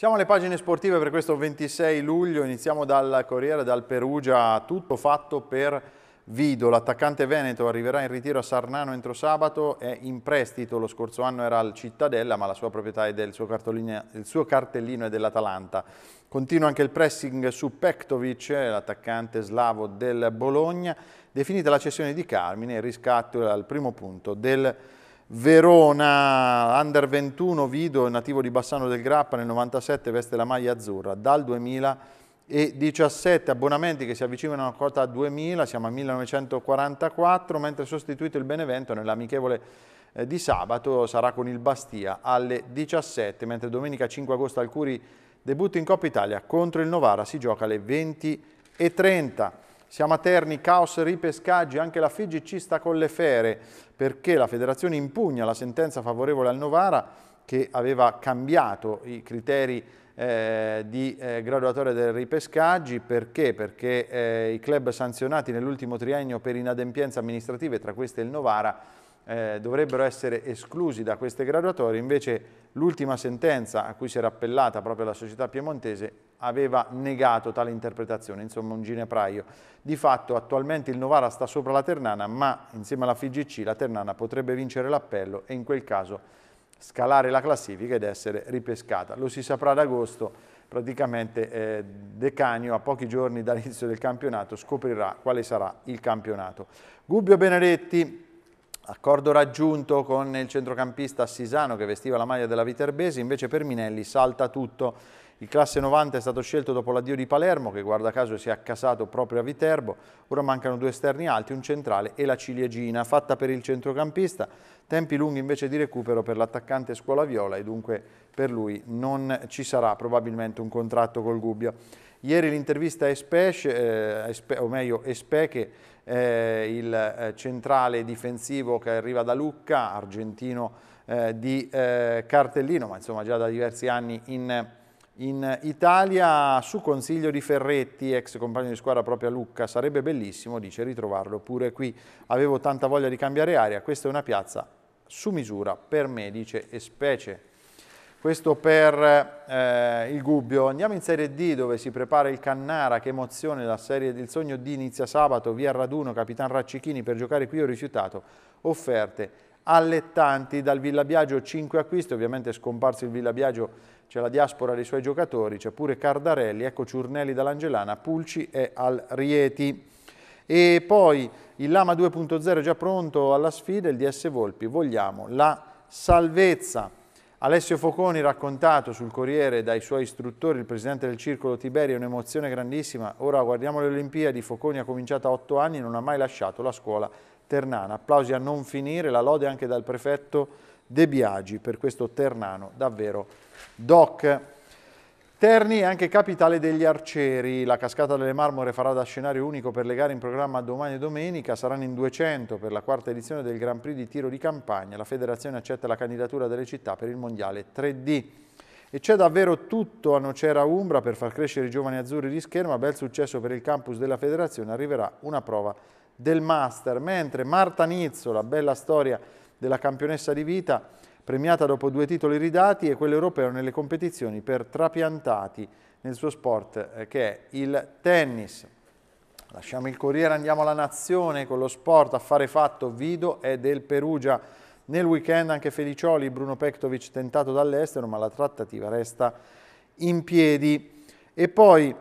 Siamo alle pagine sportive per questo 26 luglio, iniziamo dal Corriere, dal Perugia, tutto fatto per Vido, l'attaccante Veneto arriverà in ritiro a Sarnano entro sabato, è in prestito, lo scorso anno era al Cittadella ma la sua proprietà è del suo, il suo cartellino è dell'Atalanta. Continua anche il pressing su Pektovic, l'attaccante slavo del Bologna, definita la cessione di Carmine, il riscatto al primo punto del Bologna. Verona, under 21, Vido, nativo di Bassano del Grappa, nel 97 veste la maglia azzurra, dal 2017 abbonamenti che si avvicinano a quota 2000, siamo a 1944, mentre sostituito il Benevento nell'amichevole eh, di sabato sarà con il Bastia alle 17, mentre domenica 5 agosto al Curi debutta in Coppa Italia contro il Novara, si gioca alle 20.30. Siamo a Terni, caos ripescaggi, anche la FIGC sta con le fere perché la federazione impugna la sentenza favorevole al Novara che aveva cambiato i criteri eh, di eh, graduatoria del ripescaggi perché? Perché eh, i club sanzionati nell'ultimo triennio per inadempienze amministrative, tra queste il Novara, eh, dovrebbero essere esclusi da queste graduatorie, invece l'ultima sentenza a cui si era appellata proprio la società piemontese aveva negato tale interpretazione, insomma un ginepraio. Di fatto attualmente il Novara sta sopra la Ternana, ma insieme alla FIGC la Ternana potrebbe vincere l'appello e in quel caso scalare la classifica ed essere ripescata. Lo si saprà ad agosto, praticamente eh, Canio a pochi giorni dall'inizio del campionato scoprirà quale sarà il campionato. Gubbio Benedetti Accordo raggiunto con il centrocampista Sisano che vestiva la maglia della Viterbesi, invece per Minelli salta tutto. Il classe 90 è stato scelto dopo l'addio di Palermo che guarda caso si è accasato proprio a Viterbo, ora mancano due esterni alti, un centrale e la ciliegina fatta per il centrocampista, tempi lunghi invece di recupero per l'attaccante Scuola Viola e dunque per lui non ci sarà probabilmente un contratto col Gubbio. Ieri l'intervista a Espesh, eh, o meglio Espeche, eh, il eh, centrale difensivo che arriva da Lucca, argentino eh, di eh, cartellino, ma insomma già da diversi anni in, in Italia, su consiglio di Ferretti, ex compagno di squadra proprio a Lucca, sarebbe bellissimo, dice, ritrovarlo pure qui. Avevo tanta voglia di cambiare aria, questa è una piazza su misura per me, dice Especie. Questo per eh, il Gubbio. Andiamo in Serie D dove si prepara il Cannara, che emozione, la serie del sogno D inizia sabato, via Raduno, Capitan Raccichini per giocare qui ho rifiutato offerte allettanti dal Villa Biagio 5 acquisti, ovviamente scomparso il Villa Biagio c'è la diaspora dei suoi giocatori, c'è pure Cardarelli, ecco Ciurnelli dall'Angelana, Pulci e al Rieti. E poi il Lama 2.0 già pronto alla sfida, il DS Volpi, vogliamo la salvezza. Alessio Foconi, raccontato sul Corriere dai suoi istruttori, il presidente del circolo Tiberio, un'emozione grandissima. Ora guardiamo le Olimpiadi, Foconi ha cominciato a otto anni e non ha mai lasciato la scuola ternana. Applausi a non finire, la lode anche dal prefetto De Biagi per questo ternano davvero doc. Terni è anche capitale degli arcieri. La cascata delle marmore farà da scenario unico per le gare in programma domani e domenica. Saranno in 200 per la quarta edizione del Grand Prix di tiro di campagna. La federazione accetta la candidatura delle città per il mondiale 3D. E c'è davvero tutto a Nocera Umbra per far crescere i giovani azzurri di scherma. Bel successo per il campus della federazione. Arriverà una prova del master. Mentre Marta Nizzo, la bella storia della campionessa di vita, premiata dopo due titoli ridati e quello europeo nelle competizioni per trapiantati nel suo sport eh, che è il tennis. Lasciamo il Corriere, andiamo alla Nazione con lo sport, affare fatto, Vido è del Perugia. Nel weekend anche Felicioli, Bruno Pektovic tentato dall'estero ma la trattativa resta in piedi. E poi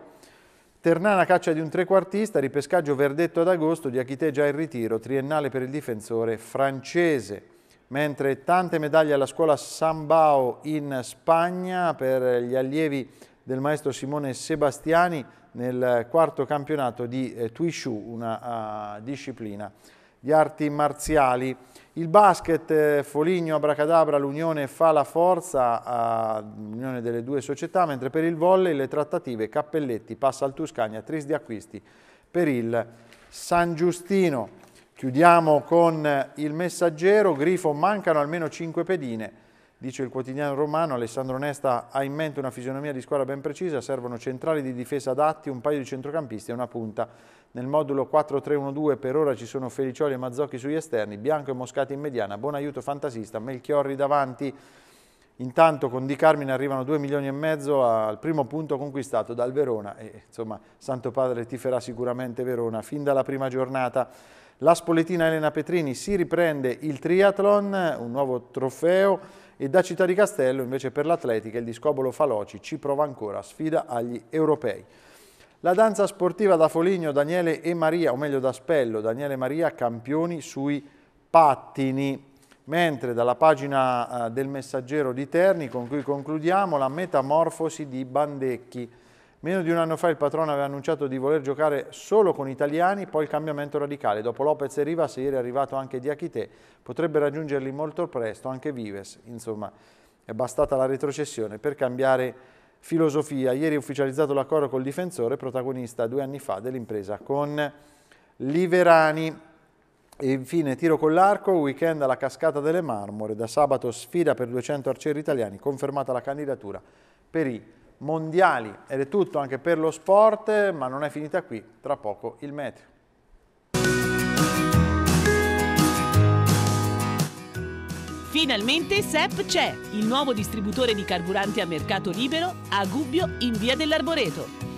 Ternana caccia di un trequartista, ripescaggio verdetto ad agosto di già in ritiro, triennale per il difensore francese mentre tante medaglie alla scuola Sambao in Spagna per gli allievi del maestro Simone Sebastiani nel quarto campionato di eh, Tuishu, una uh, disciplina di arti marziali. Il basket eh, Foligno Abracadabra, l'Unione fa la forza, eh, l'unione delle due società, mentre per il volley le trattative Cappelletti passa al Tuscania, Tris di acquisti per il San Giustino. Chiudiamo con il messaggero, Grifo mancano almeno 5 pedine, dice il quotidiano romano, Alessandro Nesta ha in mente una fisionomia di squadra ben precisa, servono centrali di difesa adatti, un paio di centrocampisti e una punta. Nel modulo 4-3-1-2 per ora ci sono Felicioli e Mazzocchi sugli esterni, Bianco e Moscati in mediana, buon aiuto fantasista, Melchiorri davanti. Intanto con Di Carmine arrivano 2 milioni e mezzo al primo punto conquistato dal Verona e insomma Santo Padre tiferà sicuramente Verona fin dalla prima giornata. La spoletina Elena Petrini si riprende il triathlon, un nuovo trofeo, e da Città di Castello invece per l'atletica il discobolo Faloci ci prova ancora, sfida agli europei. La danza sportiva da Foligno, Daniele e Maria, o meglio da Spello, Daniele e Maria campioni sui pattini. Mentre dalla pagina eh, del messaggero di Terni, con cui concludiamo, la metamorfosi di Bandecchi. Meno di un anno fa il patrono aveva annunciato di voler giocare solo con italiani, poi il cambiamento radicale. Dopo Lopez e Rivas, ieri è arrivato anche Diachite, potrebbe raggiungerli molto presto, anche Vives. Insomma, è bastata la retrocessione per cambiare filosofia. Ieri è ufficializzato l'accordo col difensore, protagonista due anni fa dell'impresa con Liverani. E infine tiro con l'arco, weekend alla Cascata delle Marmore. Da sabato sfida per 200 arcieri italiani, confermata la candidatura per i mondiali. Ed è tutto anche per lo sport, ma non è finita qui, tra poco il meteo. Finalmente SEP c'è, il nuovo distributore di carburanti a mercato libero a Gubbio in via dell'Arboreto.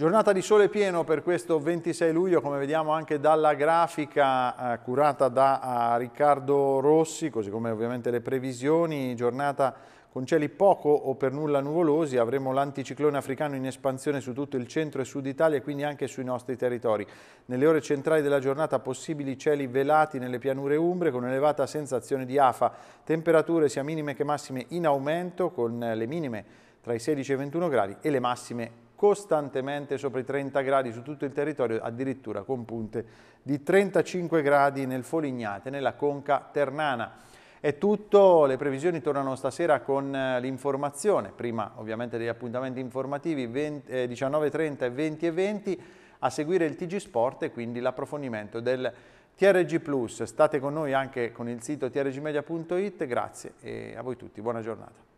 Giornata di sole pieno per questo 26 luglio, come vediamo anche dalla grafica eh, curata da eh, Riccardo Rossi, così come ovviamente le previsioni, giornata con cieli poco o per nulla nuvolosi, avremo l'anticiclone africano in espansione su tutto il centro e sud Italia e quindi anche sui nostri territori. Nelle ore centrali della giornata possibili cieli velati nelle pianure umbre con elevata sensazione di afa, temperature sia minime che massime in aumento con le minime tra i 16 e i 21 gradi e le massime costantemente sopra i 30 gradi su tutto il territorio, addirittura con punte di 35 gradi nel Folignate, nella conca ternana. È tutto, le previsioni tornano stasera con eh, l'informazione, prima ovviamente degli appuntamenti informativi 19.30 eh, e 20.20, 20, a seguire il TG Sport e quindi l'approfondimento del TRG Plus. State con noi anche con il sito trgmedia.it, grazie e a voi tutti, buona giornata.